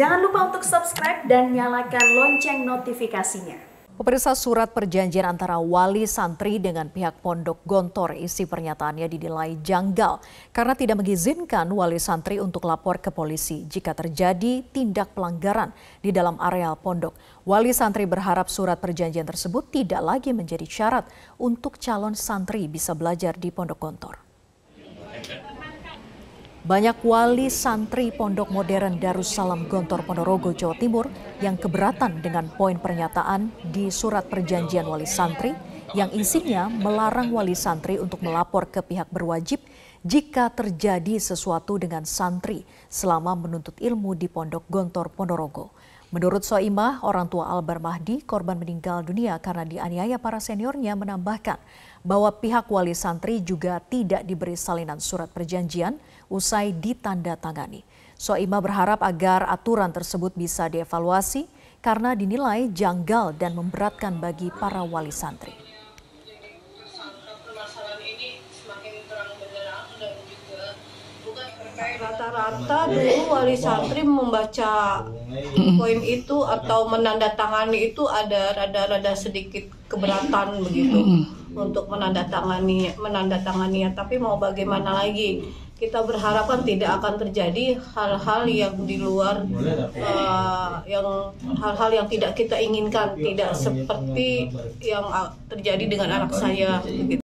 Jangan lupa untuk subscribe dan nyalakan lonceng notifikasinya. Pemirsa surat perjanjian antara wali santri dengan pihak pondok Gontor isi pernyataannya dinilai janggal karena tidak mengizinkan wali santri untuk lapor ke polisi jika terjadi tindak pelanggaran di dalam areal pondok. Wali santri berharap surat perjanjian tersebut tidak lagi menjadi syarat untuk calon santri bisa belajar di pondok Gontor. Banyak wali santri Pondok Modern Darussalam Gontor Ponorogo, Jawa Timur yang keberatan dengan poin pernyataan di surat perjanjian wali santri yang isinya melarang wali santri untuk melapor ke pihak berwajib jika terjadi sesuatu dengan santri selama menuntut ilmu di Pondok Gontor Ponorogo. Menurut Soimah, orang tua Albar Mahdi, korban meninggal dunia karena dianiaya para seniornya menambahkan bahwa pihak wali santri juga tidak diberi salinan surat perjanjian usai ditanda tangani. Soimah berharap agar aturan tersebut bisa dievaluasi karena dinilai janggal dan memberatkan bagi para wali santri. rata-rata dulu wali santri membaca poin itu atau menandatangani itu ada rada-rada sedikit keberatan begitu untuk menandatangani menandatangani ya tapi mau bagaimana lagi kita berharapkan tidak akan terjadi hal-hal yang di luar uh, yang hal-hal yang tidak kita inginkan tidak seperti yang ah, terjadi dengan anak saya begitu